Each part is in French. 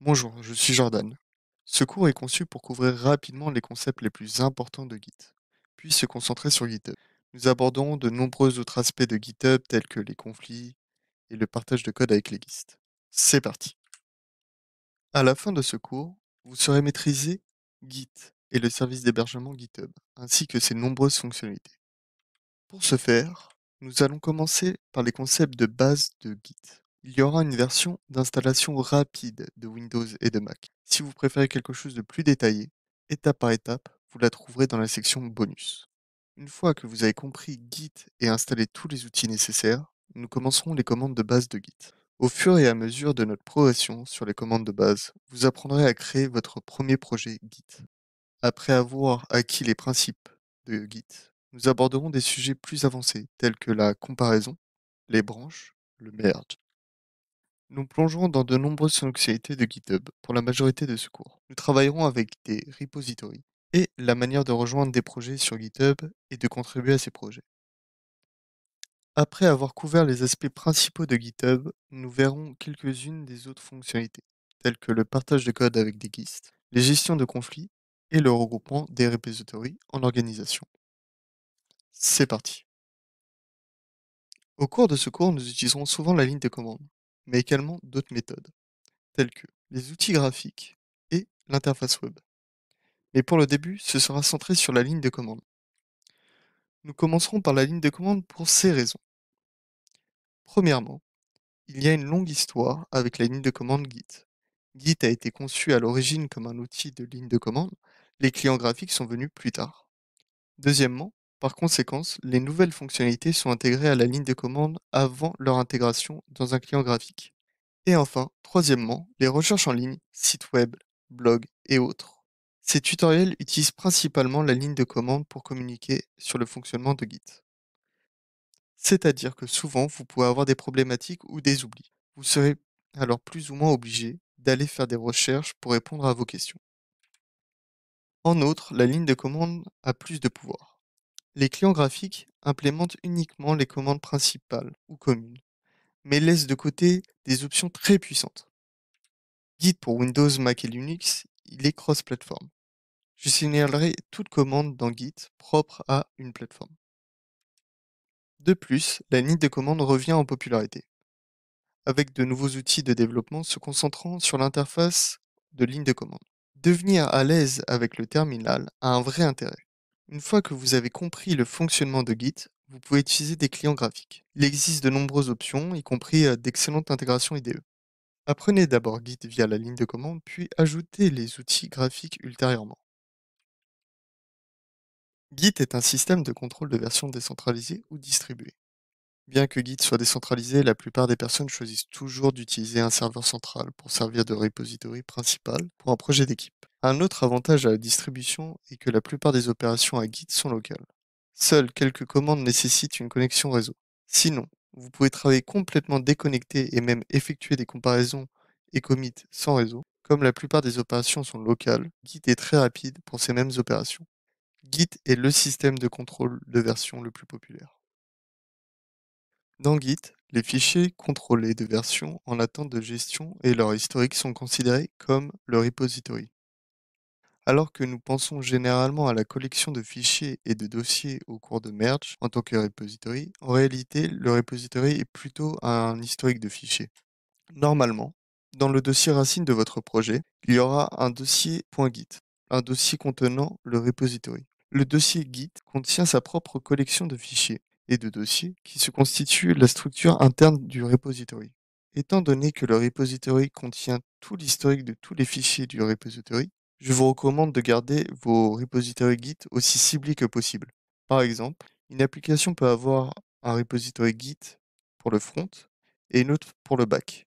Bonjour, je suis Jordan. Ce cours est conçu pour couvrir rapidement les concepts les plus importants de Git, puis se concentrer sur GitHub. Nous abordons de nombreux autres aspects de GitHub tels que les conflits et le partage de code avec les listes. C'est parti. À la fin de ce cours, vous saurez maîtriser Git et le service d'hébergement GitHub, ainsi que ses nombreuses fonctionnalités. Pour ce faire, nous allons commencer par les concepts de base de Git. Il y aura une version d'installation rapide de Windows et de Mac. Si vous préférez quelque chose de plus détaillé, étape par étape, vous la trouverez dans la section bonus. Une fois que vous avez compris Git et installé tous les outils nécessaires, nous commencerons les commandes de base de Git. Au fur et à mesure de notre progression sur les commandes de base, vous apprendrez à créer votre premier projet Git. Après avoir acquis les principes de Git, nous aborderons des sujets plus avancés tels que la comparaison, les branches, le merge. Nous plongerons dans de nombreuses fonctionnalités de GitHub pour la majorité de ce cours. Nous travaillerons avec des repositories et la manière de rejoindre des projets sur GitHub et de contribuer à ces projets. Après avoir couvert les aspects principaux de GitHub, nous verrons quelques-unes des autres fonctionnalités, telles que le partage de code avec des GIST, les gestions de conflits et le regroupement des repositories en organisation. C'est parti Au cours de ce cours, nous utiliserons souvent la ligne de commande mais également d'autres méthodes, telles que les outils graphiques et l'interface web. Mais pour le début, ce sera centré sur la ligne de commande. Nous commencerons par la ligne de commande pour ces raisons. Premièrement, il y a une longue histoire avec la ligne de commande Git. Git a été conçu à l'origine comme un outil de ligne de commande, les clients graphiques sont venus plus tard. Deuxièmement, par conséquent, les nouvelles fonctionnalités sont intégrées à la ligne de commande avant leur intégration dans un client graphique. Et enfin, troisièmement, les recherches en ligne, sites web, blogs et autres. Ces tutoriels utilisent principalement la ligne de commande pour communiquer sur le fonctionnement de Git. C'est-à-dire que souvent, vous pouvez avoir des problématiques ou des oublis. Vous serez alors plus ou moins obligé d'aller faire des recherches pour répondre à vos questions. En outre, la ligne de commande a plus de pouvoir. Les clients graphiques implémentent uniquement les commandes principales ou communes, mais laissent de côté des options très puissantes. Git pour Windows, Mac et Linux, il est cross-platform. Je signalerai toute commande dans Git propre à une plateforme. De plus, la ligne de commande revient en popularité, avec de nouveaux outils de développement se concentrant sur l'interface de ligne de commande. Devenir à l'aise avec le terminal a un vrai intérêt. Une fois que vous avez compris le fonctionnement de Git, vous pouvez utiliser des clients graphiques. Il existe de nombreuses options, y compris euh, d'excellentes intégrations IDE. Apprenez d'abord Git via la ligne de commande, puis ajoutez les outils graphiques ultérieurement. Git est un système de contrôle de version décentralisée ou distribué. Bien que Git soit décentralisé, la plupart des personnes choisissent toujours d'utiliser un serveur central pour servir de repository principal pour un projet d'équipe. Un autre avantage à la distribution est que la plupart des opérations à Git sont locales. Seules quelques commandes nécessitent une connexion réseau. Sinon, vous pouvez travailler complètement déconnecté et même effectuer des comparaisons et commits sans réseau. Comme la plupart des opérations sont locales, Git est très rapide pour ces mêmes opérations. Git est le système de contrôle de version le plus populaire. Dans Git, les fichiers contrôlés de version en attente de gestion et leur historique sont considérés comme le repository. Alors que nous pensons généralement à la collection de fichiers et de dossiers au cours de merge en tant que repository, en réalité, le repository est plutôt un historique de fichiers. Normalement, dans le dossier racine de votre projet, il y aura un dossier .git, un dossier contenant le repository. Le dossier Git contient sa propre collection de fichiers et de dossiers qui se constituent la structure interne du repository. Étant donné que le repository contient tout l'historique de tous les fichiers du repository, je vous recommande de garder vos repositories Git aussi ciblés que possible. Par exemple, une application peut avoir un repository Git pour le front et une autre pour le back.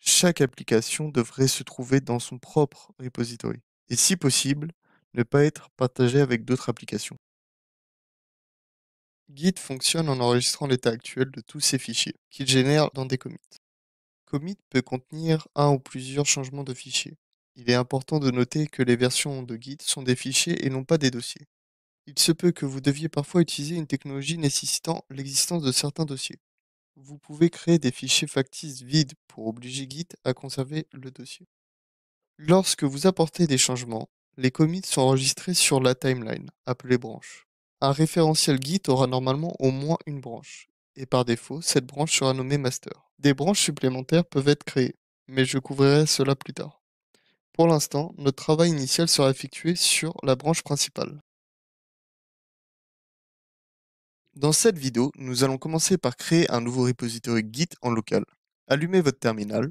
Chaque application devrait se trouver dans son propre repository et si possible, ne pas être partagée avec d'autres applications. Git fonctionne en enregistrant l'état actuel de tous ses fichiers qu'il génère dans des commits. Commit peut contenir un ou plusieurs changements de fichiers. Il est important de noter que les versions de Git sont des fichiers et non pas des dossiers. Il se peut que vous deviez parfois utiliser une technologie nécessitant l'existence de certains dossiers. Vous pouvez créer des fichiers factices vides pour obliger Git à conserver le dossier. Lorsque vous apportez des changements, les commits sont enregistrés sur la timeline, appelée branche. Un référentiel Git aura normalement au moins une branche, et par défaut, cette branche sera nommée master. Des branches supplémentaires peuvent être créées, mais je couvrirai cela plus tard. Pour l'instant, notre travail initial sera effectué sur la branche principale. Dans cette vidéo, nous allons commencer par créer un nouveau repository Git en local. Allumez votre terminal.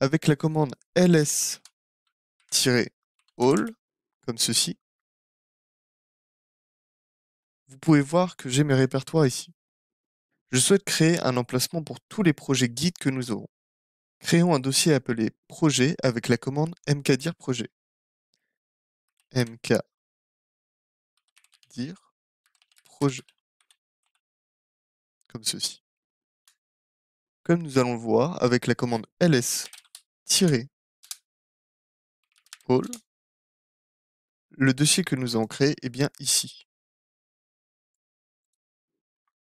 Avec la commande ls-all, comme ceci, vous pouvez voir que j'ai mes répertoires ici. Je souhaite créer un emplacement pour tous les projets Git que nous aurons. Créons un dossier appelé projet avec la commande mkdir projet. mkdir projet. Comme ceci. Comme nous allons le voir, avec la commande ls-all, le dossier que nous avons créé est bien ici.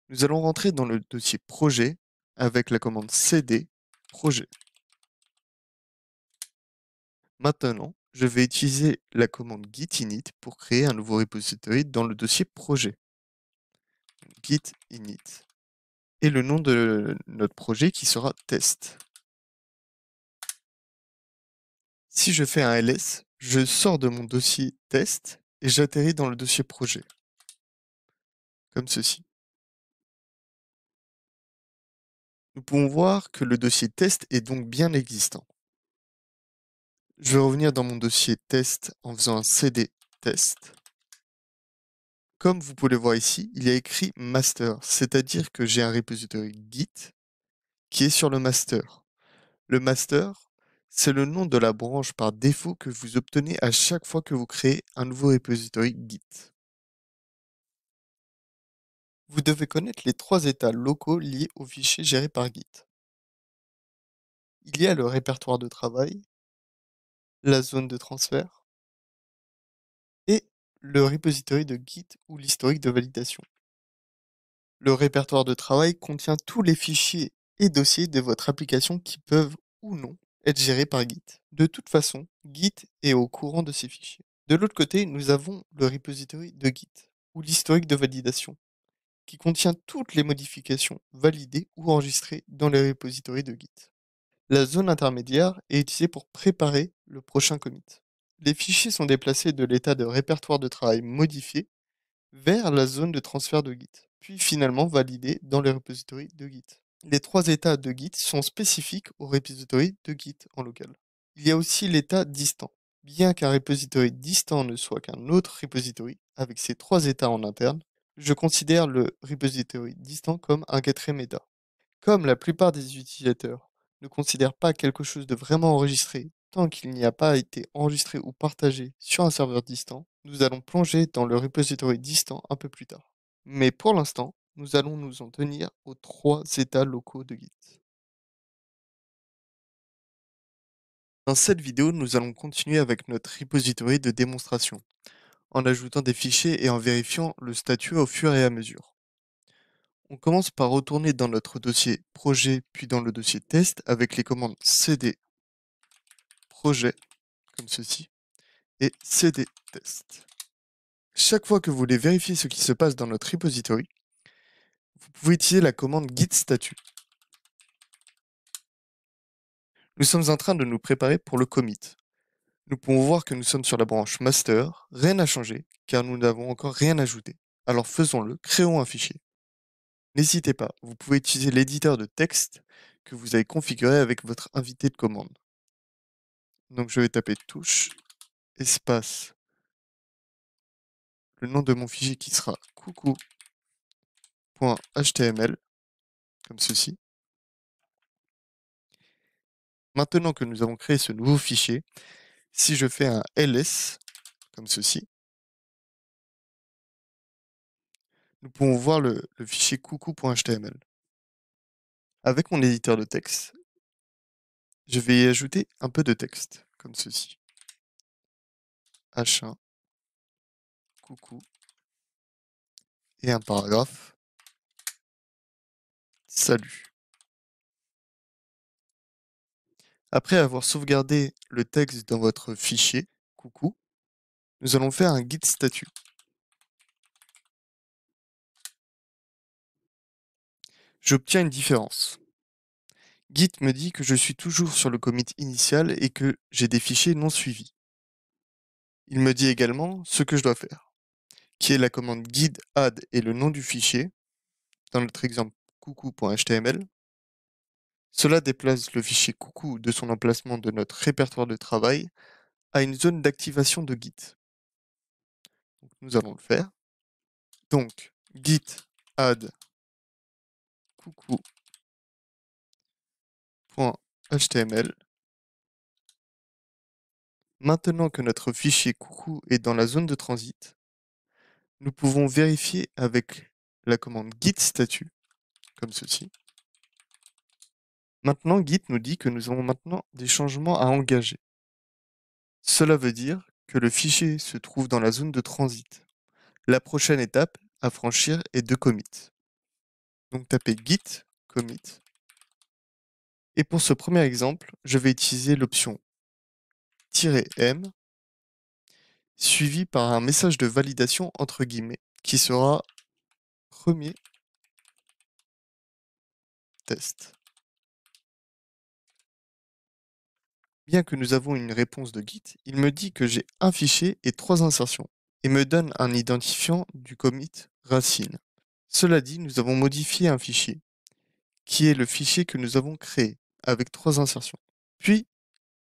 Nous allons rentrer dans le dossier projet avec la commande cd projet. Maintenant, je vais utiliser la commande git init pour créer un nouveau repository dans le dossier projet. Git init et le nom de notre projet qui sera test. Si je fais un ls, je sors de mon dossier test et j'atterris dans le dossier projet, comme ceci. nous pouvons voir que le dossier test est donc bien existant. Je vais revenir dans mon dossier test en faisant un cd test. Comme vous pouvez le voir ici, il y a écrit master, c'est-à-dire que j'ai un repository git qui est sur le master. Le master, c'est le nom de la branche par défaut que vous obtenez à chaque fois que vous créez un nouveau repository git. Vous devez connaître les trois états locaux liés aux fichiers gérés par Git. Il y a le répertoire de travail, la zone de transfert et le repository de Git ou l'historique de validation. Le répertoire de travail contient tous les fichiers et dossiers de votre application qui peuvent ou non être gérés par Git. De toute façon, Git est au courant de ces fichiers. De l'autre côté, nous avons le repository de Git ou l'historique de validation qui contient toutes les modifications validées ou enregistrées dans les repositories de Git. La zone intermédiaire est utilisée pour préparer le prochain commit. Les fichiers sont déplacés de l'état de répertoire de travail modifié vers la zone de transfert de Git, puis finalement validés dans les repositories de Git. Les trois états de Git sont spécifiques aux repositories de Git en local. Il y a aussi l'état distant. Bien qu'un repository distant ne soit qu'un autre repository avec ses trois états en interne, je considère le repository distant comme un quatrième état. Comme la plupart des utilisateurs ne considèrent pas quelque chose de vraiment enregistré tant qu'il n'y a pas été enregistré ou partagé sur un serveur distant, nous allons plonger dans le repository distant un peu plus tard. Mais pour l'instant, nous allons nous en tenir aux trois états locaux de Git. Dans cette vidéo, nous allons continuer avec notre repository de démonstration en ajoutant des fichiers et en vérifiant le statut au fur et à mesure. On commence par retourner dans notre dossier projet puis dans le dossier test avec les commandes cd projet comme ceci et cd test. Chaque fois que vous voulez vérifier ce qui se passe dans notre repository, vous pouvez utiliser la commande git statut. Nous sommes en train de nous préparer pour le commit nous pouvons voir que nous sommes sur la branche master, rien n'a changé, car nous n'avons encore rien ajouté. Alors faisons-le, créons un fichier. N'hésitez pas, vous pouvez utiliser l'éditeur de texte que vous avez configuré avec votre invité de commande. Donc je vais taper touche, espace, le nom de mon fichier qui sera coucou.html, comme ceci. Maintenant que nous avons créé ce nouveau fichier, si je fais un ls, comme ceci, nous pouvons voir le, fichier coucou.html. Avec mon éditeur de texte, je vais y ajouter un peu de texte, comme ceci. H1, coucou, et un paragraphe. Salut. Après avoir sauvegardé le texte dans votre fichier, coucou, nous allons faire un git statut. J'obtiens une différence. Git me dit que je suis toujours sur le commit initial et que j'ai des fichiers non suivis. Il me dit également ce que je dois faire, qui est la commande guide add et le nom du fichier, dans notre exemple coucou.html, cela déplace le fichier coucou de son emplacement de notre répertoire de travail à une zone d'activation de Git. nous allons le faire. Donc, git add coucou.html. Maintenant que notre fichier coucou est dans la zone de transit, nous pouvons vérifier avec la commande git statut, comme ceci, Maintenant, Git nous dit que nous avons maintenant des changements à engager. Cela veut dire que le fichier se trouve dans la zone de transit. La prochaine étape à franchir est de commit. Donc tapez git commit. Et pour ce premier exemple, je vais utiliser l'option "-m", suivi par un message de validation entre guillemets, qui sera premier test. Bien que nous avons une réponse de Git, il me dit que j'ai un fichier et trois insertions, et me donne un identifiant du commit racine. Cela dit, nous avons modifié un fichier, qui est le fichier que nous avons créé, avec trois insertions. Puis,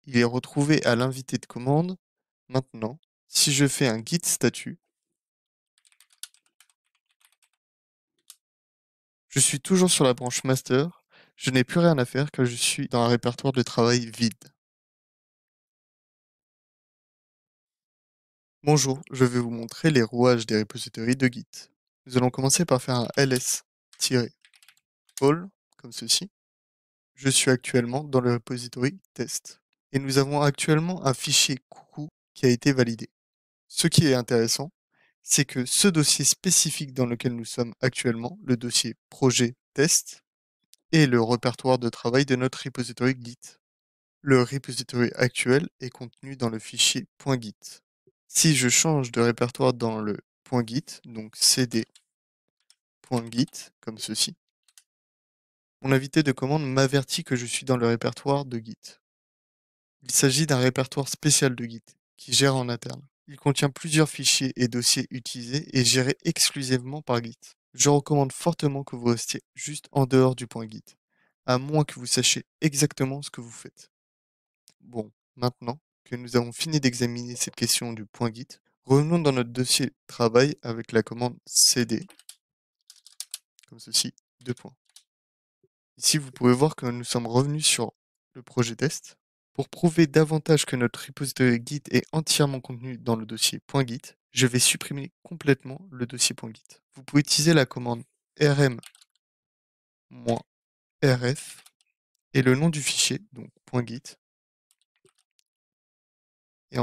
il est retrouvé à l'invité de commande. Maintenant, si je fais un git statut, je suis toujours sur la branche master, je n'ai plus rien à faire car je suis dans un répertoire de travail vide. Bonjour, je vais vous montrer les rouages des repositories de Git. Nous allons commencer par faire un ls-all, comme ceci. Je suis actuellement dans le repository test. Et nous avons actuellement un fichier coucou qui a été validé. Ce qui est intéressant, c'est que ce dossier spécifique dans lequel nous sommes actuellement, le dossier projet test, est le répertoire de travail de notre repository Git. Le repository actuel est contenu dans le fichier .git. Si je change de répertoire dans le .git, donc cd.git, comme ceci, mon invité de commande m'avertit que je suis dans le répertoire de Git. Il s'agit d'un répertoire spécial de Git, qui gère en interne. Il contient plusieurs fichiers et dossiers utilisés et gérés exclusivement par Git. Je recommande fortement que vous restiez juste en dehors du point Git, à moins que vous sachiez exactement ce que vous faites. Bon, maintenant, que nous avons fini d'examiner cette question du point Git, revenons dans notre dossier travail avec la commande cd, comme ceci, deux points. Ici, vous pouvez voir que nous sommes revenus sur le projet test. Pour prouver davantage que notre repository Git est entièrement contenu dans le dossier .git, je vais supprimer complètement le dossier .git. Vous pouvez utiliser la commande rm-rf et le nom du fichier, donc .git, et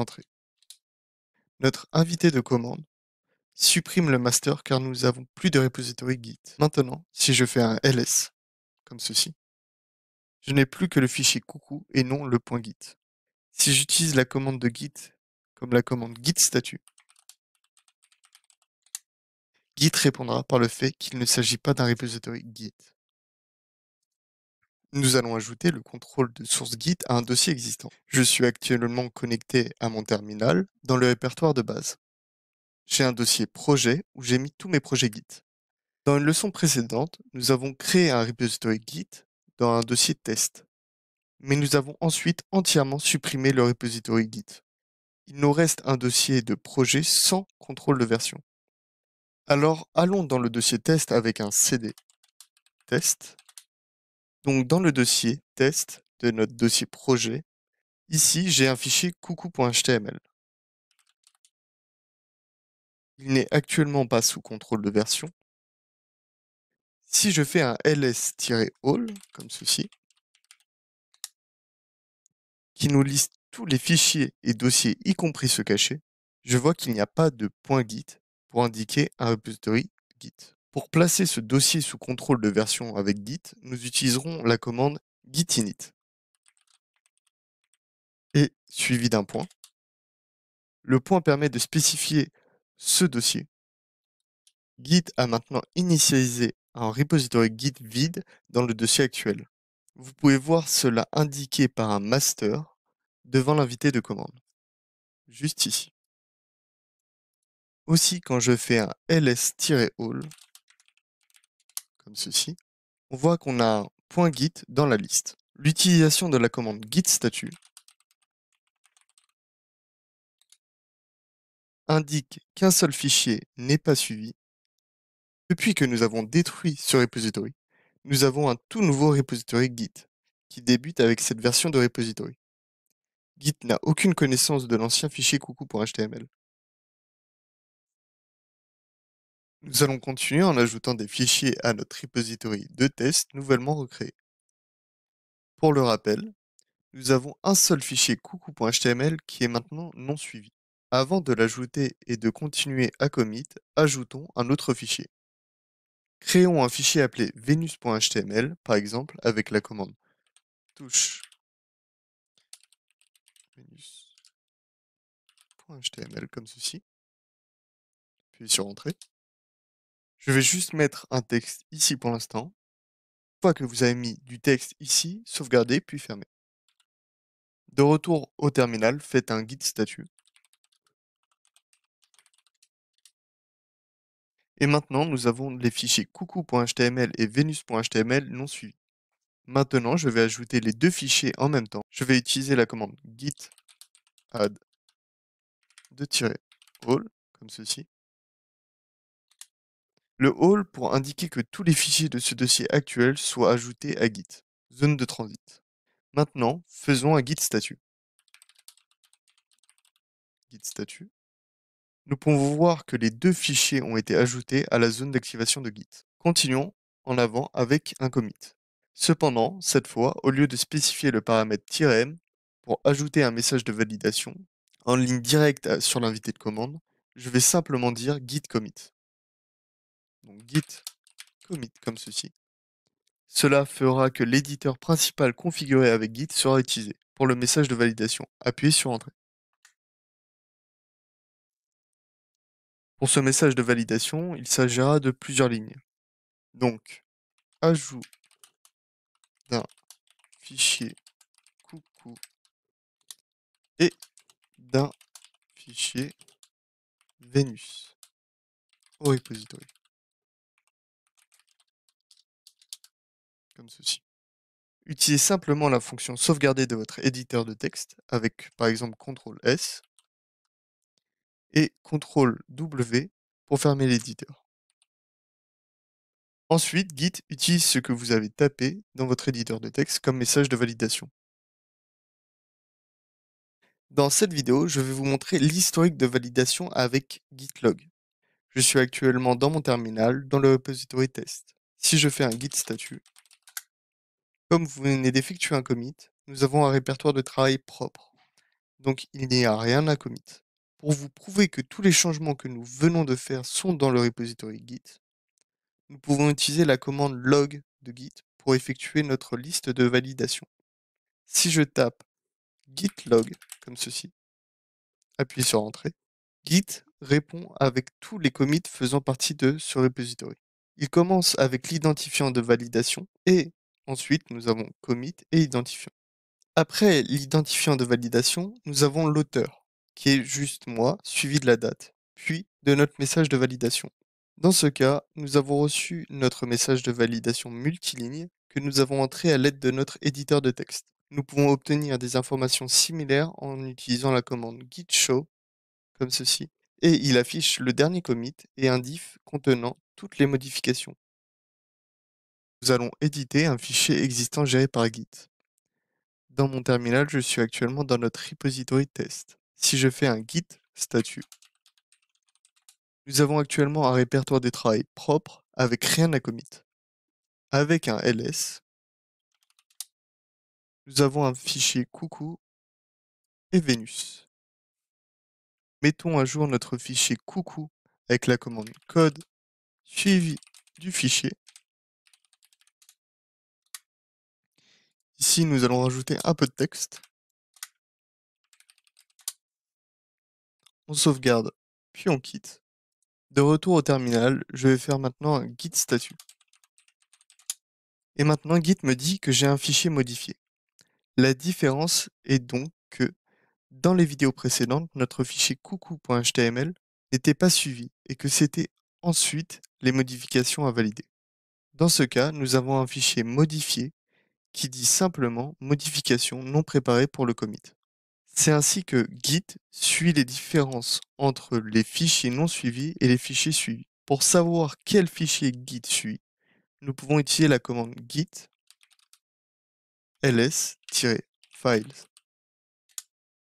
Notre invité de commande supprime le master car nous n'avons plus de repository Git. Maintenant, si je fais un ls, comme ceci, je n'ai plus que le fichier coucou et non le point .git. Si j'utilise la commande de git comme la commande git statut, git répondra par le fait qu'il ne s'agit pas d'un repository git. Nous allons ajouter le contrôle de source Git à un dossier existant. Je suis actuellement connecté à mon terminal dans le répertoire de base. J'ai un dossier projet où j'ai mis tous mes projets Git. Dans une leçon précédente, nous avons créé un repository Git dans un dossier test. Mais nous avons ensuite entièrement supprimé le repository Git. Il nous reste un dossier de projet sans contrôle de version. Alors allons dans le dossier test avec un cd test donc dans le dossier test de notre dossier projet, ici j'ai un fichier coucou.html. Il n'est actuellement pas sous contrôle de version. Si je fais un ls-all, comme ceci, qui nous liste tous les fichiers et dossiers, y compris ceux cachés, je vois qu'il n'y a pas de point .git pour indiquer un repository Git. Pour placer ce dossier sous contrôle de version avec git, nous utiliserons la commande git init et suivi d'un point. Le point permet de spécifier ce dossier. Git a maintenant initialisé un repository Git vide dans le dossier actuel. Vous pouvez voir cela indiqué par un master devant l'invité de commande, juste ici. Aussi, quand je fais un ls-all, ceci, on voit qu'on a un point git dans la liste. L'utilisation de la commande git statut indique qu'un seul fichier n'est pas suivi. Depuis que nous avons détruit ce repository, nous avons un tout nouveau repository git qui débute avec cette version de repository. Git n'a aucune connaissance de l'ancien fichier coucou.html. Nous allons continuer en ajoutant des fichiers à notre repository de tests nouvellement recréé. Pour le rappel, nous avons un seul fichier coucou.html qui est maintenant non suivi. Avant de l'ajouter et de continuer à commit, ajoutons un autre fichier. Créons un fichier appelé venus.html, par exemple, avec la commande touche venus.html comme ceci. Puis sur Entrée. Je vais juste mettre un texte ici pour l'instant. Une fois que vous avez mis du texte ici, sauvegardez puis fermez. De retour au terminal, faites un git statut. Et maintenant, nous avons les fichiers coucou.html et venus.html non suivis. Maintenant, je vais ajouter les deux fichiers en même temps. Je vais utiliser la commande git add de tirer all, comme ceci le all pour indiquer que tous les fichiers de ce dossier actuel soient ajoutés à Git, zone de transit. Maintenant, faisons un Git statut. Git statut. Nous pouvons voir que les deux fichiers ont été ajoutés à la zone d'activation de Git. Continuons en avant avec un commit. Cependant, cette fois, au lieu de spécifier le paramètre "-m", pour ajouter un message de validation, en ligne directe sur l'invité de commande, je vais simplement dire git commit donc git commit comme ceci. Cela fera que l'éditeur principal configuré avec git sera utilisé. Pour le message de validation, appuyez sur Entrée. Pour ce message de validation, il s'agira de plusieurs lignes. Donc, ajout d'un fichier coucou et d'un fichier Vénus au repository. comme ceci. Utilisez simplement la fonction sauvegarder de votre éditeur de texte avec par exemple CTRL S et CTRL W pour fermer l'éditeur. Ensuite, Git utilise ce que vous avez tapé dans votre éditeur de texte comme message de validation. Dans cette vidéo, je vais vous montrer l'historique de validation avec git log. Je suis actuellement dans mon terminal, dans le repository test. Si je fais un git statut, comme vous venez d'effectuer un commit, nous avons un répertoire de travail propre. Donc il n'y a rien à commit. Pour vous prouver que tous les changements que nous venons de faire sont dans le repository Git, nous pouvons utiliser la commande log de Git pour effectuer notre liste de validation. Si je tape git log comme ceci, appuie sur entrée, Git répond avec tous les commits faisant partie de ce repository. Il commence avec l'identifiant de validation et Ensuite, nous avons commit et identifiant. Après l'identifiant de validation, nous avons l'auteur, qui est juste moi, suivi de la date, puis de notre message de validation. Dans ce cas, nous avons reçu notre message de validation multiligne que nous avons entré à l'aide de notre éditeur de texte. Nous pouvons obtenir des informations similaires en utilisant la commande git show, comme ceci, et il affiche le dernier commit et un diff contenant toutes les modifications. Nous allons éditer un fichier existant géré par Git. Dans mon terminal, je suis actuellement dans notre repository test. Si je fais un git statut, nous avons actuellement un répertoire des travail propre avec rien à commit. Avec un ls, nous avons un fichier coucou et Vénus. Mettons à jour notre fichier coucou avec la commande code suivi du fichier Ici, nous allons rajouter un peu de texte. On sauvegarde, puis on quitte. De retour au terminal, je vais faire maintenant un git statut. Et maintenant, git me dit que j'ai un fichier modifié. La différence est donc que, dans les vidéos précédentes, notre fichier coucou.html n'était pas suivi et que c'était ensuite les modifications à valider. Dans ce cas, nous avons un fichier modifié qui dit simplement modification non préparée pour le commit. C'est ainsi que Git suit les différences entre les fichiers non suivis et les fichiers suivis. Pour savoir quel fichier Git suit, nous pouvons utiliser la commande git ls-files.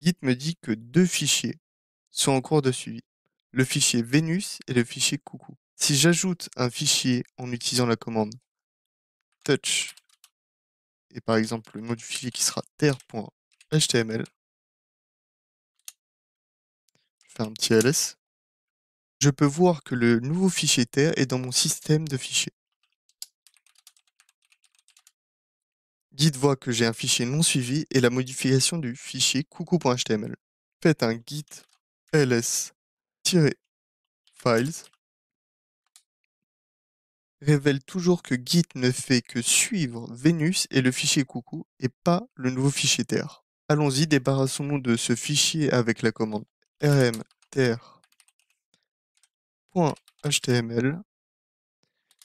Git me dit que deux fichiers sont en cours de suivi, le fichier Vénus et le fichier Coucou. Si j'ajoute un fichier en utilisant la commande touch et par exemple le mot du fichier qui sera terre.html. Je un petit ls. Je peux voir que le nouveau fichier terre est dans mon système de fichiers. Git voit que j'ai un fichier non suivi et la modification du fichier coucou.html. Faites un git ls-files révèle toujours que Git ne fait que suivre Vénus et le fichier coucou et pas le nouveau fichier terre. Allons-y, débarrassons-nous de ce fichier avec la commande rm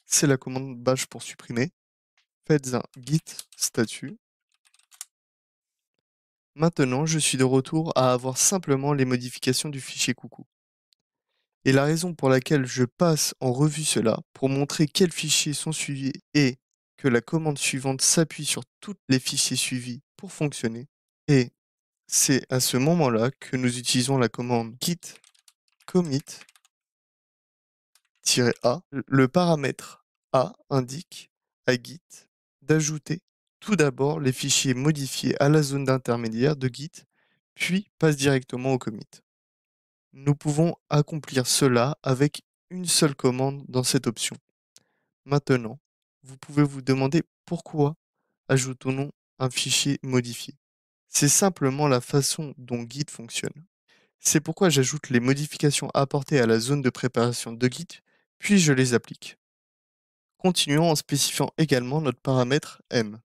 C'est la commande bash pour supprimer. Faites un git statut. Maintenant, je suis de retour à avoir simplement les modifications du fichier coucou et la raison pour laquelle je passe en revue cela pour montrer quels fichiers sont suivis et que la commande suivante s'appuie sur tous les fichiers suivis pour fonctionner. Et c'est à ce moment-là que nous utilisons la commande git commit-a. Le paramètre a indique à git d'ajouter tout d'abord les fichiers modifiés à la zone d'intermédiaire de git, puis passe directement au commit. Nous pouvons accomplir cela avec une seule commande dans cette option. Maintenant, vous pouvez vous demander pourquoi ajoutons-nous un fichier modifié. C'est simplement la façon dont Git fonctionne. C'est pourquoi j'ajoute les modifications apportées à la zone de préparation de Git, puis je les applique. Continuons en spécifiant également notre paramètre m,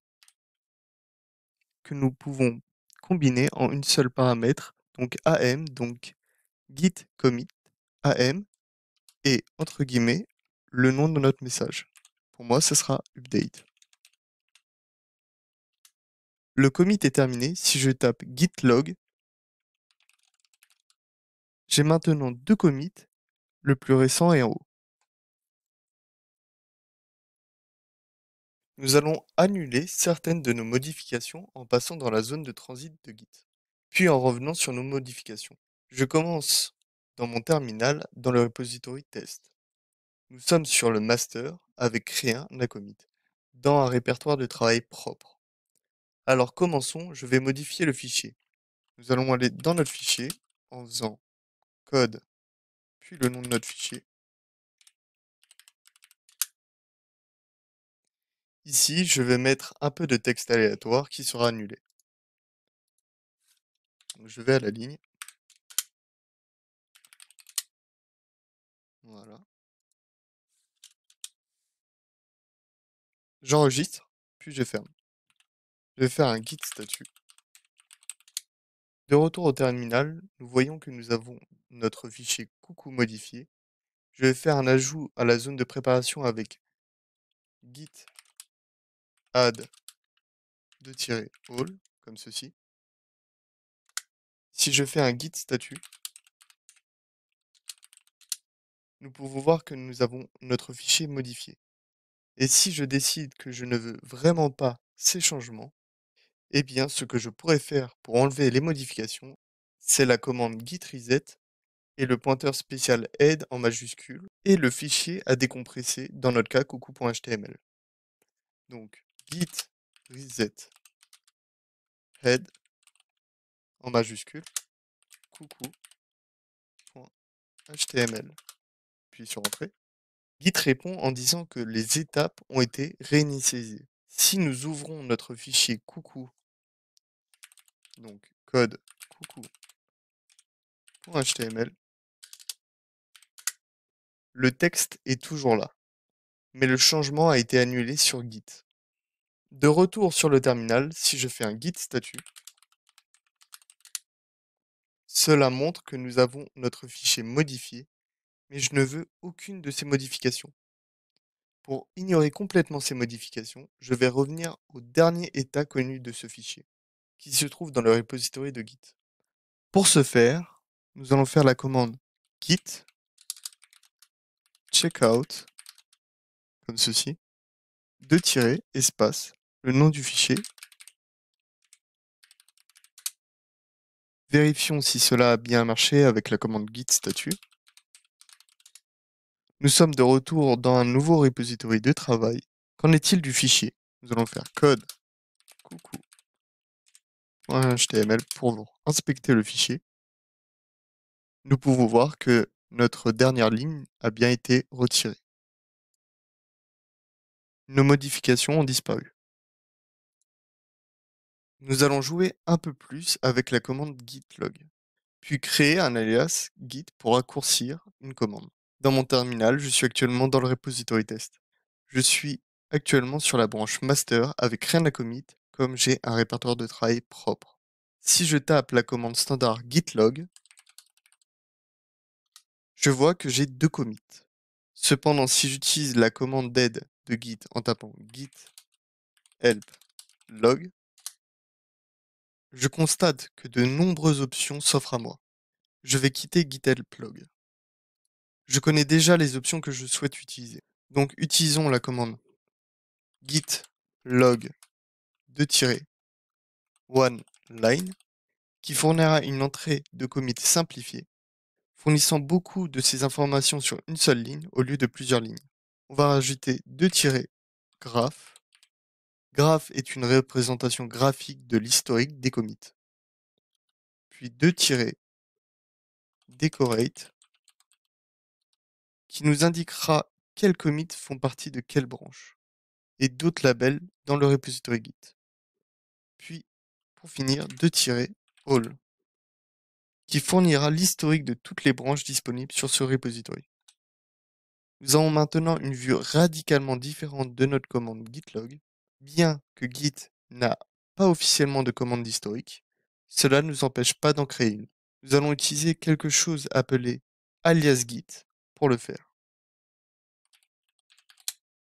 que nous pouvons combiner en une seule paramètre, donc am, donc git commit am et entre guillemets le nom de notre message. Pour moi, ce sera update. Le commit est terminé. Si je tape git log, j'ai maintenant deux commits, le plus récent est en haut. Nous allons annuler certaines de nos modifications en passant dans la zone de transit de Git, puis en revenant sur nos modifications. Je commence dans mon terminal dans le repository test. Nous sommes sur le master avec créer un commit dans un répertoire de travail propre. Alors commençons, je vais modifier le fichier. Nous allons aller dans notre fichier en faisant code puis le nom de notre fichier. Ici, je vais mettre un peu de texte aléatoire qui sera annulé. je vais à la ligne J'enregistre, puis je ferme. Je vais faire un git statut. De retour au terminal, nous voyons que nous avons notre fichier coucou modifié. Je vais faire un ajout à la zone de préparation avec git add de tirer all, comme ceci. Si je fais un git statut, nous pouvons voir que nous avons notre fichier modifié. Et si je décide que je ne veux vraiment pas ces changements, eh bien ce que je pourrais faire pour enlever les modifications, c'est la commande git reset et le pointeur spécial head en majuscule et le fichier à décompresser dans notre cas coucou.html. Donc git reset head en majuscule coucou.html puis sur entrée Git répond en disant que les étapes ont été réinitialisées. Si nous ouvrons notre fichier coucou, donc code coucou.html, le texte est toujours là, mais le changement a été annulé sur Git. De retour sur le terminal, si je fais un git statut, cela montre que nous avons notre fichier modifié mais je ne veux aucune de ces modifications. Pour ignorer complètement ces modifications, je vais revenir au dernier état connu de ce fichier, qui se trouve dans le repository de Git. Pour ce faire, nous allons faire la commande git checkout, comme ceci, de tirer espace, le nom du fichier. Vérifions si cela a bien marché avec la commande git statut. Nous sommes de retour dans un nouveau repository de travail. Qu'en est-il du fichier Nous allons faire code coucou .html pour inspecter le fichier. Nous pouvons voir que notre dernière ligne a bien été retirée. Nos modifications ont disparu. Nous allons jouer un peu plus avec la commande git log, puis créer un alias git pour raccourcir une commande. Dans mon terminal, je suis actuellement dans le repository test. Je suis actuellement sur la branche master avec rien à commit, comme j'ai un répertoire de travail propre. Si je tape la commande standard git log, je vois que j'ai deux commits. Cependant, si j'utilise la commande d'aide de git en tapant git help log, je constate que de nombreuses options s'offrent à moi. Je vais quitter git help log je connais déjà les options que je souhaite utiliser. Donc utilisons la commande git log 2-one line qui fournira une entrée de commit simplifiée, fournissant beaucoup de ces informations sur une seule ligne au lieu de plusieurs lignes. On va rajouter 2-graph. Graph est une représentation graphique de l'historique des commits. Puis 2- decorate qui nous indiquera quels commits font partie de quelle branche, et d'autres labels dans le repository Git. Puis, pour finir, de tirer all, qui fournira l'historique de toutes les branches disponibles sur ce repository. Nous avons maintenant une vue radicalement différente de notre commande Git log, bien que Git n'a pas officiellement de commande historique, cela ne nous empêche pas d'en créer une. Nous allons utiliser quelque chose appelé alias Git pour le faire.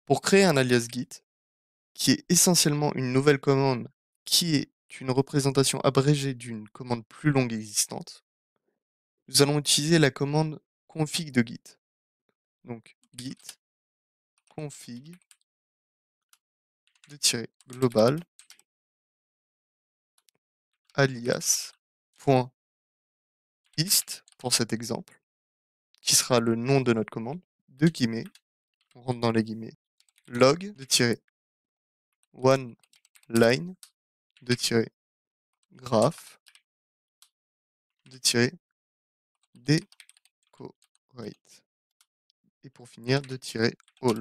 Pour créer un alias git, qui est essentiellement une nouvelle commande qui est une représentation abrégée d'une commande plus longue existante, nous allons utiliser la commande config de git. Donc git config de tirer global alias.ist pour cet exemple, qui sera le nom de notre commande, de guillemets, on rentre dans les guillemets, log de tirer one line de tirer graph de tirer decorate et pour finir de tirer all.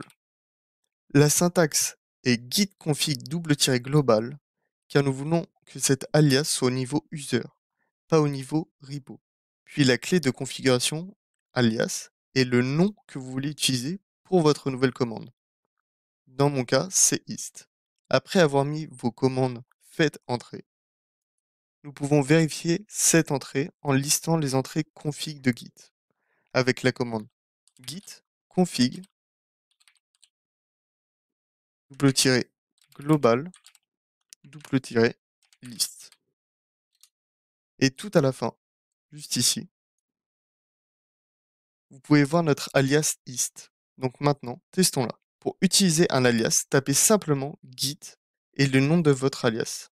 La syntaxe est git config double global car nous voulons que cet alias soit au niveau user, pas au niveau repo. Puis la clé de configuration alias et le nom que vous voulez utiliser pour votre nouvelle commande. Dans mon cas, c'est East. Après avoir mis vos commandes Faites entrée, nous pouvons vérifier cette entrée en listant les entrées config de Git avec la commande git config double global double list. Et tout à la fin, juste ici, vous pouvez voir notre alias East. Donc maintenant, testons-la. Pour utiliser un alias, tapez simplement git et le nom de votre alias.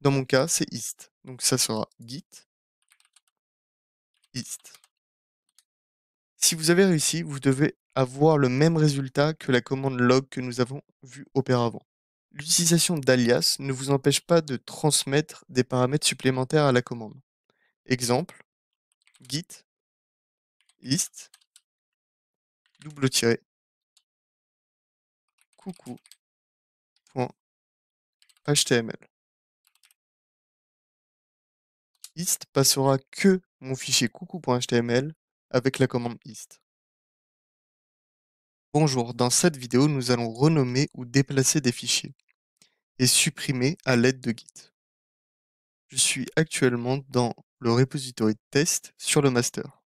Dans mon cas, c'est ist. Donc ça sera git ist. Si vous avez réussi, vous devez avoir le même résultat que la commande log que nous avons vue auparavant. L'utilisation d'alias ne vous empêche pas de transmettre des paramètres supplémentaires à la commande. Exemple, git, list, double coucou.html. Ist passera que mon fichier coucou.html avec la commande ist. Bonjour, dans cette vidéo, nous allons renommer ou déplacer des fichiers et supprimer à l'aide de Git. Je suis actuellement dans le repository test sur le master.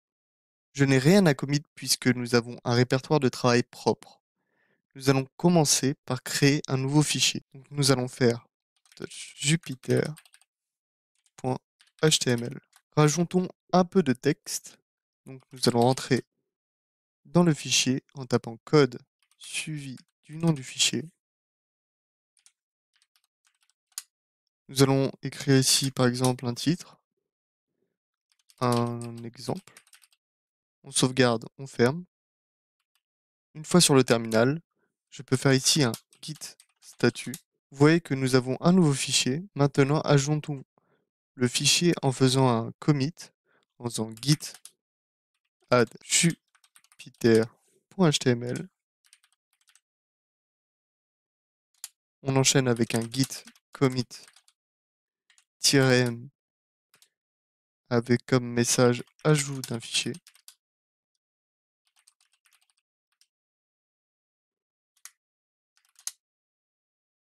Je n'ai rien à commit puisque nous avons un répertoire de travail propre nous allons commencer par créer un nouveau fichier. nous allons faire jupiter.html. Rajoutons un peu de texte. Donc nous allons entrer dans le fichier en tapant code suivi du nom du fichier. Nous allons écrire ici par exemple un titre, un exemple. On sauvegarde, on ferme. Une fois sur le terminal, je peux faire ici un git statut. Vous voyez que nous avons un nouveau fichier. Maintenant, ajoutons le fichier en faisant un commit, en faisant git add Jupiter.html. On enchaîne avec un git commit -m avec comme message ajout d'un fichier.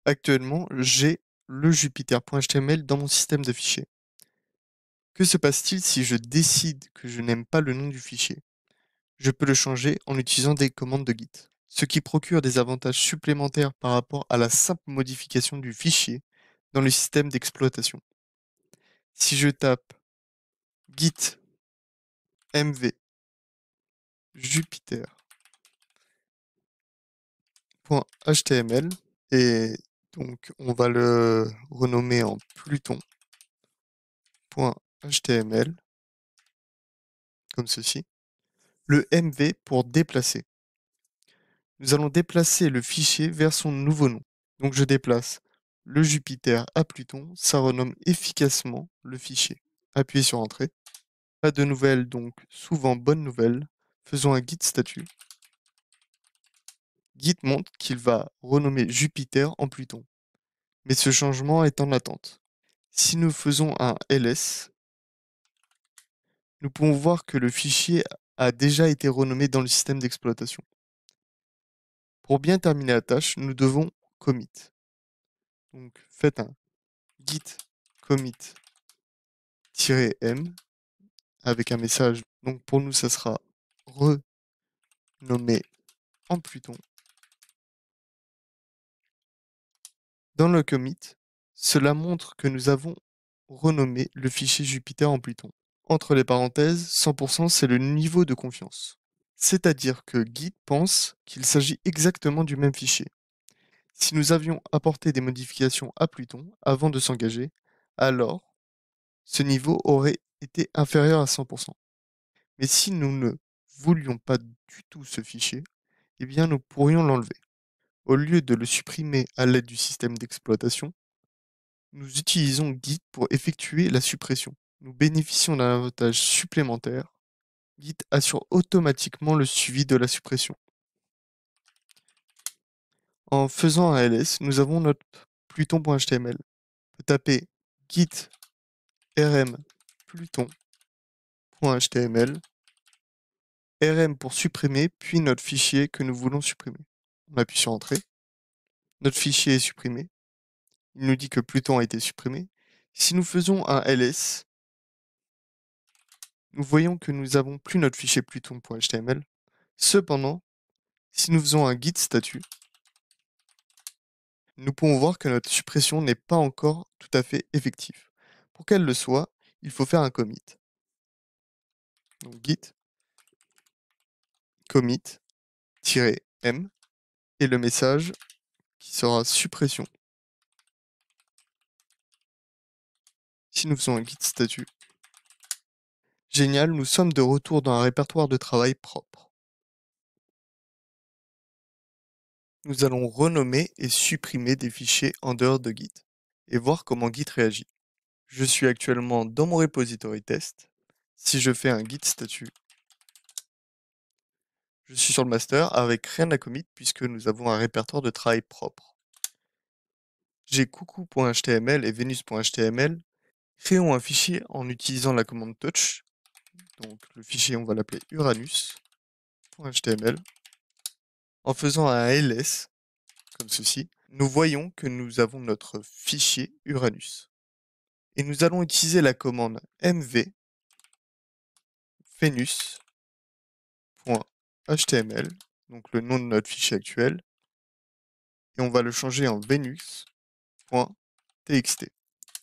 Actuellement, j'ai le jupiter.html dans mon système de fichiers. Que se passe-t-il si je décide que je n'aime pas le nom du fichier Je peux le changer en utilisant des commandes de Git, ce qui procure des avantages supplémentaires par rapport à la simple modification du fichier dans le système d'exploitation. Si je tape git mv et donc, on va le renommer en pluton.html, comme ceci. Le mv pour déplacer. Nous allons déplacer le fichier vers son nouveau nom. Donc, je déplace le Jupiter à Pluton. Ça renomme efficacement le fichier. Appuyez sur Entrée. Pas de nouvelles, donc souvent bonne nouvelle. Faisons un guide statut. Git montre qu'il va renommer Jupiter en Pluton. Mais ce changement est en attente. Si nous faisons un ls, nous pouvons voir que le fichier a déjà été renommé dans le système d'exploitation. Pour bien terminer la tâche, nous devons commit. Donc faites un git commit-m avec un message. Donc pour nous, ça sera renommé en Pluton. Dans le commit, cela montre que nous avons renommé le fichier Jupiter en Pluton. Entre les parenthèses, 100% c'est le niveau de confiance. C'est-à-dire que Git pense qu'il s'agit exactement du même fichier. Si nous avions apporté des modifications à Pluton avant de s'engager, alors ce niveau aurait été inférieur à 100%. Mais si nous ne voulions pas du tout ce fichier, eh bien nous pourrions l'enlever. Au lieu de le supprimer à l'aide du système d'exploitation, nous utilisons Git pour effectuer la suppression. Nous bénéficions d'un avantage supplémentaire. Git assure automatiquement le suivi de la suppression. En faisant un ls, nous avons notre pluton.html. On peut taper git rm pluton.html rm pour supprimer, puis notre fichier que nous voulons supprimer. On appuie sur Entrée. Notre fichier est supprimé. Il nous dit que Pluton a été supprimé. Si nous faisons un ls, nous voyons que nous n'avons plus notre fichier Pluton.html. Cependant, si nous faisons un git statut, nous pouvons voir que notre suppression n'est pas encore tout à fait effective. Pour qu'elle le soit, il faut faire un commit. Donc git commit-m et le message qui sera suppression. Si nous faisons un git statut. Génial, nous sommes de retour dans un répertoire de travail propre. Nous allons renommer et supprimer des fichiers en dehors de Git et voir comment Git réagit. Je suis actuellement dans mon repository test. Si je fais un Git statut je suis sur le master avec rien à commit puisque nous avons un répertoire de travail propre. J'ai coucou.html et venus.html. Créons un fichier en utilisant la commande touch. Donc le fichier, on va l'appeler uranus.html. En faisant un ls, comme ceci, nous voyons que nous avons notre fichier Uranus. Et nous allons utiliser la commande mv venus HTML, donc le nom de notre fichier actuel, et on va le changer en venus.txt.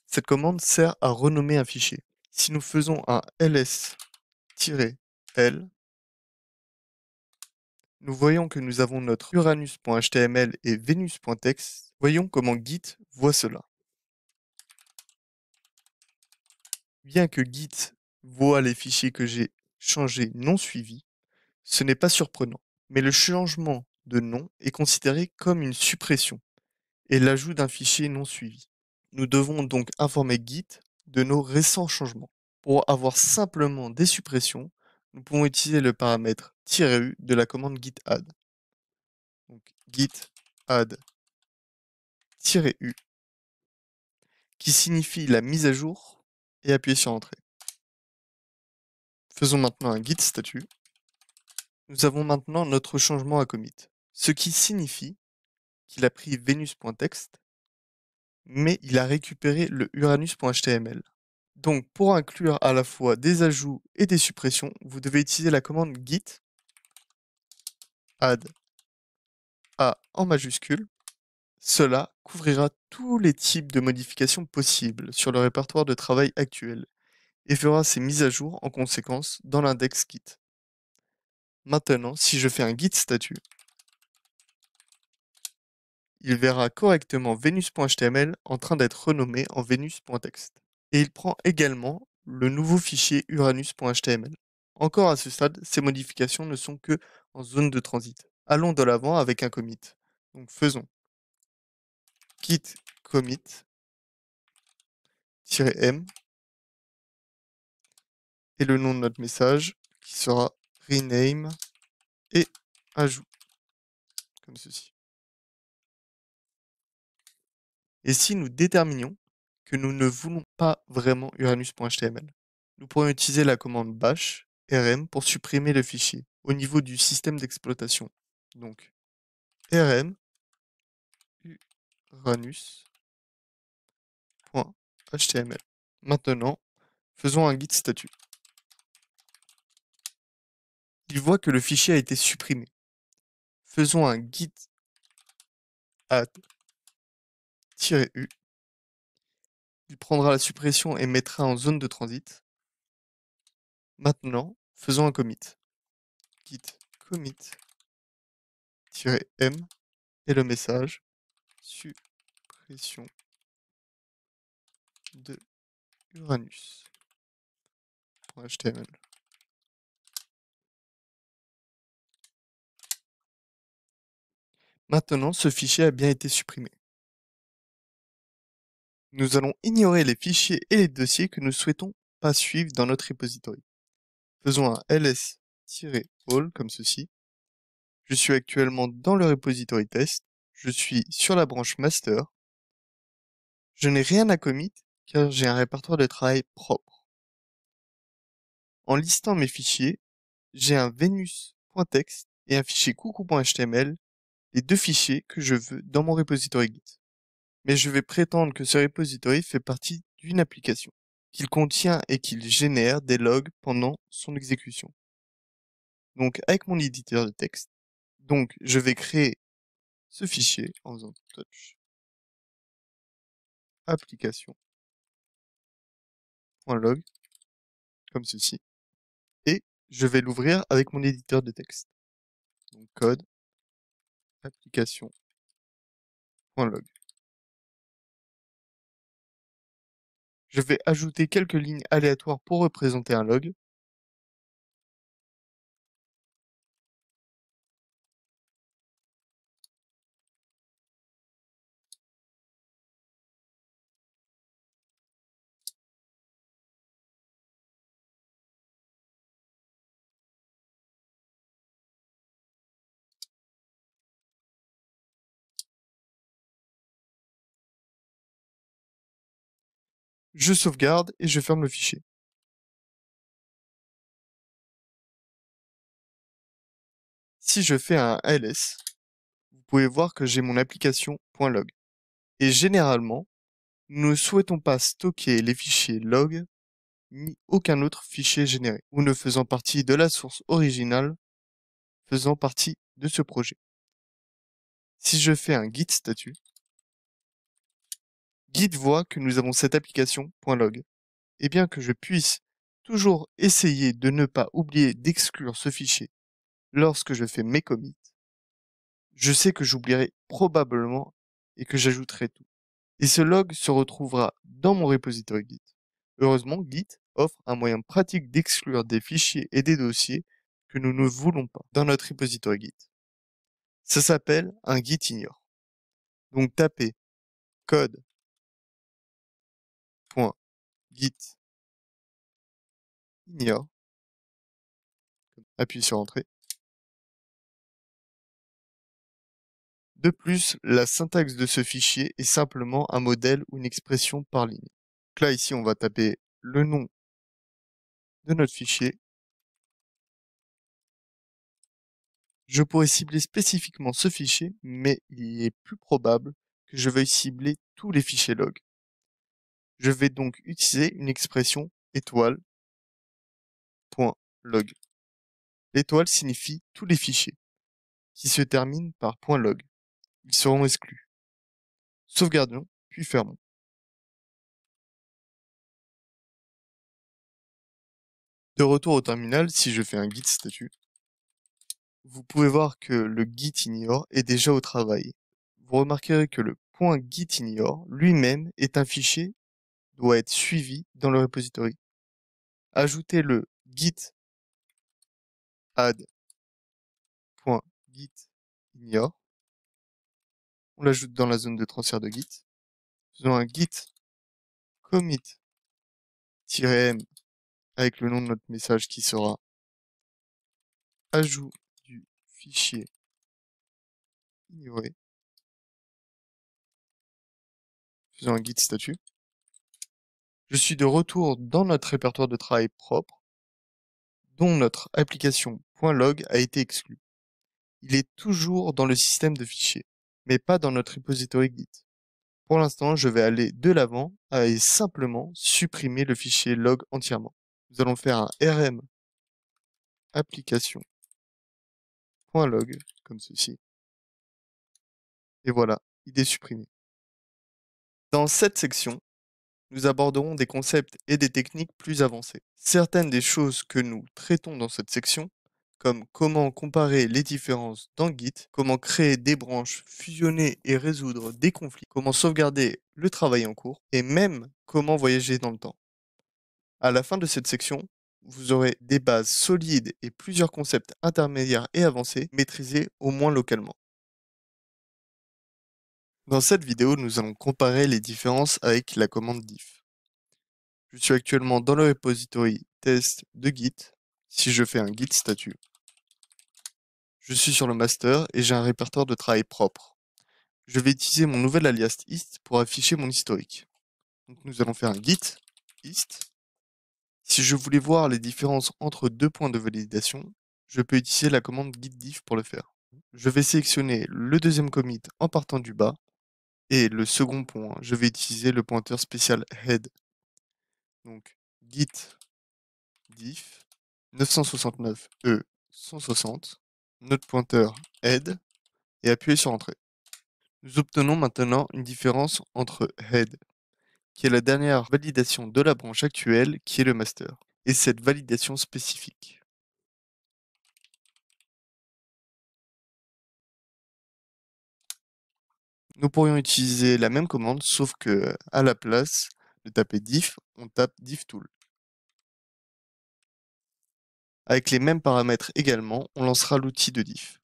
Cette commande sert à renommer un fichier. Si nous faisons un ls-l, nous voyons que nous avons notre uranus.html et venus.txt Voyons comment Git voit cela. Bien que Git voit les fichiers que j'ai changés non suivis, ce n'est pas surprenant, mais le changement de nom est considéré comme une suppression et l'ajout d'un fichier non suivi. Nous devons donc informer Git de nos récents changements. Pour avoir simplement des suppressions, nous pouvons utiliser le paramètre "-u de la commande git add. Donc, git add "-u qui signifie la mise à jour et appuyer sur entrée. Faisons maintenant un git statut nous avons maintenant notre changement à commit, ce qui signifie qu'il a pris venus.txt, mais il a récupéré le Uranus.html. Donc pour inclure à la fois des ajouts et des suppressions, vous devez utiliser la commande git add a en majuscule. Cela couvrira tous les types de modifications possibles sur le répertoire de travail actuel et fera ses mises à jour en conséquence dans l'index git. Maintenant, si je fais un git statut, il verra correctement Venus.html en train d'être renommé en Venus.text. Et il prend également le nouveau fichier Uranus.html. Encore à ce stade, ces modifications ne sont que en zone de transit. Allons de l'avant avec un commit. Donc faisons git commit -m et le nom de notre message qui sera rename et ajout, comme ceci. Et si nous déterminions que nous ne voulons pas vraiment uranus.html, nous pourrions utiliser la commande bash rm pour supprimer le fichier au niveau du système d'exploitation. Donc rm uranus.html. Maintenant, faisons un guide statut il voit que le fichier a été supprimé. Faisons un git add-u. Il prendra la suppression et mettra en zone de transit. Maintenant, faisons un commit. Git commit-m et le message suppression de Uranus.html. Maintenant, ce fichier a bien été supprimé. Nous allons ignorer les fichiers et les dossiers que nous souhaitons pas suivre dans notre repository. Faisons un ls-all comme ceci. Je suis actuellement dans le repository test. Je suis sur la branche master. Je n'ai rien à commit car j'ai un répertoire de travail propre. En listant mes fichiers, j'ai un venus.txt et un fichier coucou.html les deux fichiers que je veux dans mon repository Git. Mais je vais prétendre que ce repository fait partie d'une application, qu'il contient et qu'il génère des logs pendant son exécution. Donc avec mon éditeur de texte, donc je vais créer ce fichier en faisant touch application.log comme ceci et je vais l'ouvrir avec mon éditeur de texte. Donc code application.log. Je vais ajouter quelques lignes aléatoires pour représenter un log, je sauvegarde et je ferme le fichier. Si je fais un ls, vous pouvez voir que j'ai mon application.log. Et généralement, nous ne souhaitons pas stocker les fichiers log ni aucun autre fichier généré ou ne faisant partie de la source originale faisant partie de ce projet. Si je fais un git statut, Git voit que nous avons cette application.log. Et eh bien que je puisse toujours essayer de ne pas oublier d'exclure ce fichier lorsque je fais mes commits, je sais que j'oublierai probablement et que j'ajouterai tout. Et ce log se retrouvera dans mon repository Git. Heureusement, Git offre un moyen pratique d'exclure des fichiers et des dossiers que nous ne voulons pas dans notre repository Git. Ça s'appelle un Git ignore. Donc tapez code Git ignore. appuyez sur Entrée. De plus, la syntaxe de ce fichier est simplement un modèle ou une expression par ligne. Donc là, ici, on va taper le nom de notre fichier. Je pourrais cibler spécifiquement ce fichier, mais il est plus probable que je veuille cibler tous les fichiers log. Je vais donc utiliser une expression étoile.log. L'étoile signifie tous les fichiers qui se terminent par .log. Ils seront exclus. Sauvegardons, puis fermons. De retour au terminal, si je fais un git statut, vous pouvez voir que le git ignore est déjà au travail. Vous remarquerez que le point .gitignore lui-même est un fichier doit être suivi dans le repository. Ajoutez le git add.git ignore. On l'ajoute dans la zone de transfert de git. Faisons un git commit-m avec le nom de notre message qui sera ajout du fichier ignoré. Faisons un git statut. Je suis de retour dans notre répertoire de travail propre, dont notre application .log a été exclue. Il est toujours dans le système de fichiers, mais pas dans notre repository Git. Pour l'instant, je vais aller de l'avant et simplement supprimer le fichier log entièrement. Nous allons faire un rm application.log comme ceci. Et voilà, il est supprimé. Dans cette section, nous aborderons des concepts et des techniques plus avancés. Certaines des choses que nous traitons dans cette section, comme comment comparer les différences dans Git, comment créer des branches, fusionner et résoudre des conflits, comment sauvegarder le travail en cours, et même comment voyager dans le temps. À la fin de cette section, vous aurez des bases solides et plusieurs concepts intermédiaires et avancés maîtrisés au moins localement. Dans cette vidéo, nous allons comparer les différences avec la commande diff. Je suis actuellement dans le repository test de Git, si je fais un Git statut. Je suis sur le master et j'ai un répertoire de travail propre. Je vais utiliser mon nouvel alias hist pour afficher mon historique. nous allons faire un git hist. Si je voulais voir les différences entre deux points de validation, je peux utiliser la commande git diff pour le faire. Je vais sélectionner le deuxième commit en partant du bas et le second point, je vais utiliser le pointeur spécial head. Donc git diff 969e 160, notre pointeur head et appuyer sur entrée. Nous obtenons maintenant une différence entre head, qui est la dernière validation de la branche actuelle qui est le master, et cette validation spécifique. Nous pourrions utiliser la même commande, sauf que à la place de taper diff, on tape diff tool. Avec les mêmes paramètres également, on lancera l'outil de diff.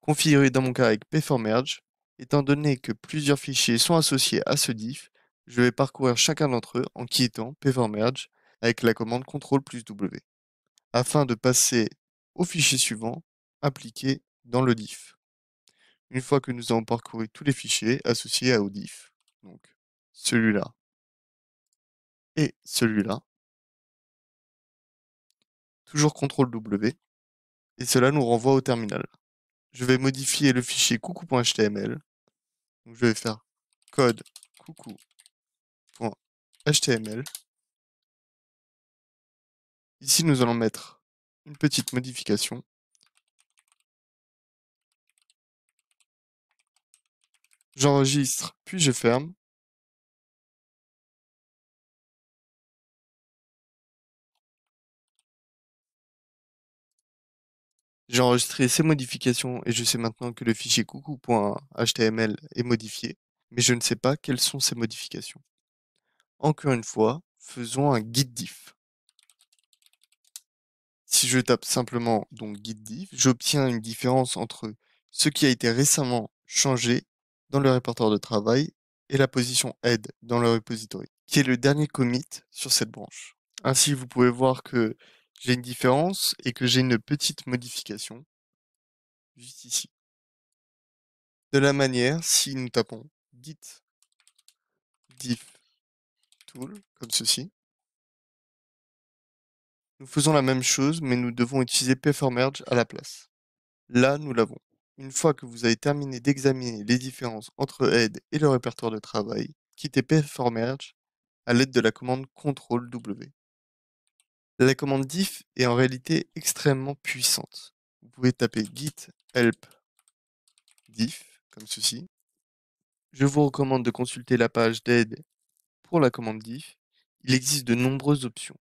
Configuré dans mon cas avec P4Merge, étant donné que plusieurs fichiers sont associés à ce diff, je vais parcourir chacun d'entre eux en quittant P4Merge avec la commande CTRL plus W, afin de passer au fichier suivant appliqué dans le diff une fois que nous avons parcouru tous les fichiers associés à ODIF. Donc celui-là et celui-là. Toujours CTRL W. Et cela nous renvoie au terminal. Je vais modifier le fichier coucou.html. je vais faire code coucou.html. Ici, nous allons mettre une petite modification J'enregistre puis je ferme. J'ai enregistré ces modifications et je sais maintenant que le fichier coucou.html est modifié, mais je ne sais pas quelles sont ces modifications. Encore une fois, faisons un git diff. Si je tape simplement donc guide diff, j'obtiens une différence entre ce qui a été récemment changé dans le répertoire de travail et la position head dans le repository, qui est le dernier commit sur cette branche. Ainsi, vous pouvez voir que j'ai une différence et que j'ai une petite modification juste ici. De la manière, si nous tapons git diff tool comme ceci, nous faisons la même chose mais nous devons utiliser pay-for-merge à la place. Là, nous l'avons. Une fois que vous avez terminé d'examiner les différences entre Aide et le répertoire de travail, quittez PerforMerge à l'aide de la commande CTRL W. La commande diff est en réalité extrêmement puissante. Vous pouvez taper git help diff comme ceci. Je vous recommande de consulter la page d'aide pour la commande diff. Il existe de nombreuses options.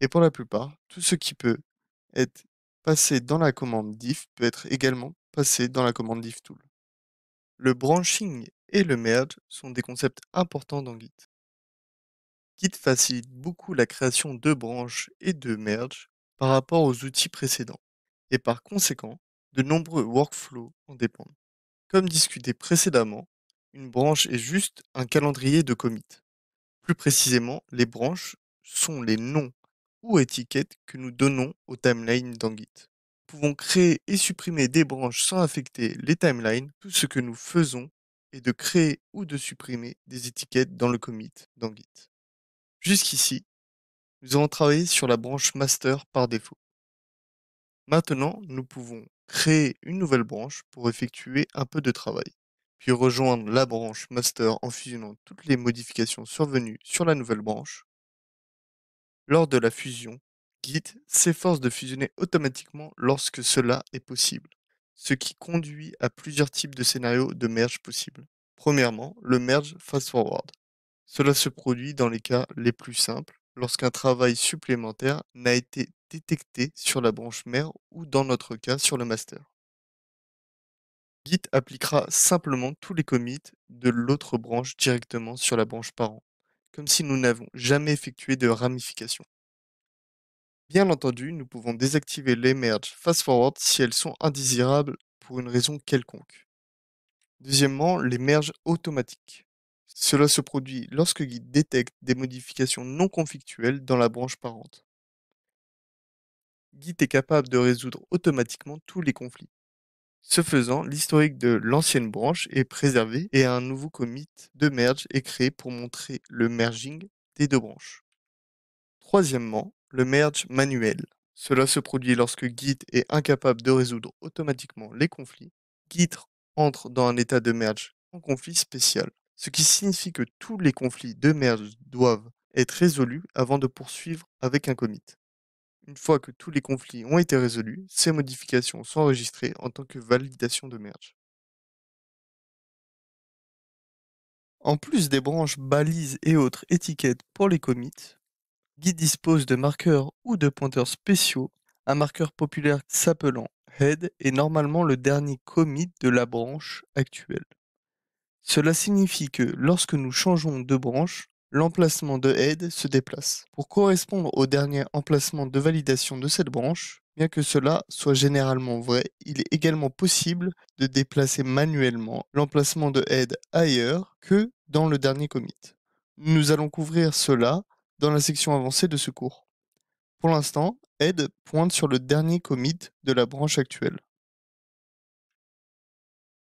Et pour la plupart, tout ce qui peut être passé dans la commande diff peut être également passé dans la commande diff tool. Le branching et le merge sont des concepts importants dans Git. Git facilite beaucoup la création de branches et de merge par rapport aux outils précédents, et par conséquent, de nombreux workflows en dépendent. Comme discuté précédemment, une branche est juste un calendrier de commits. Plus précisément, les branches sont les noms ou étiquettes que nous donnons aux timelines dans Git. Nous pouvons créer et supprimer des branches sans affecter les timelines. Tout ce que nous faisons est de créer ou de supprimer des étiquettes dans le commit dans Git. Jusqu'ici, nous avons travaillé sur la branche master par défaut. Maintenant, nous pouvons créer une nouvelle branche pour effectuer un peu de travail, puis rejoindre la branche master en fusionnant toutes les modifications survenues sur la nouvelle branche, lors de la fusion, Git s'efforce de fusionner automatiquement lorsque cela est possible, ce qui conduit à plusieurs types de scénarios de merge possibles. Premièrement, le merge fast-forward. Cela se produit dans les cas les plus simples, lorsqu'un travail supplémentaire n'a été détecté sur la branche mère ou dans notre cas sur le master. Git appliquera simplement tous les commits de l'autre branche directement sur la branche parent, comme si nous n'avons jamais effectué de ramification. Bien entendu, nous pouvons désactiver les merges fast-forward si elles sont indésirables pour une raison quelconque. Deuxièmement, les merges automatiques. Cela se produit lorsque Git détecte des modifications non conflictuelles dans la branche parente. Git est capable de résoudre automatiquement tous les conflits. Ce faisant, l'historique de l'ancienne branche est préservé et un nouveau commit de merge est créé pour montrer le merging des deux branches. Troisièmement, le merge manuel. Cela se produit lorsque Git est incapable de résoudre automatiquement les conflits. Git entre dans un état de merge en conflit spécial, ce qui signifie que tous les conflits de merge doivent être résolus avant de poursuivre avec un commit. Une fois que tous les conflits ont été résolus, ces modifications sont enregistrées en tant que validation de merge. En plus des branches balises et autres étiquettes pour les commits, Git dispose de marqueurs ou de pointeurs spéciaux, un marqueur populaire s'appelant head est normalement le dernier commit de la branche actuelle. Cela signifie que lorsque nous changeons de branche, l'emplacement de head se déplace pour correspondre au dernier emplacement de validation de cette branche. Bien que cela soit généralement vrai, il est également possible de déplacer manuellement l'emplacement de head ailleurs que dans le dernier commit. Nous allons couvrir cela dans la section avancée de ce cours. Pour l'instant, head pointe sur le dernier commit de la branche actuelle.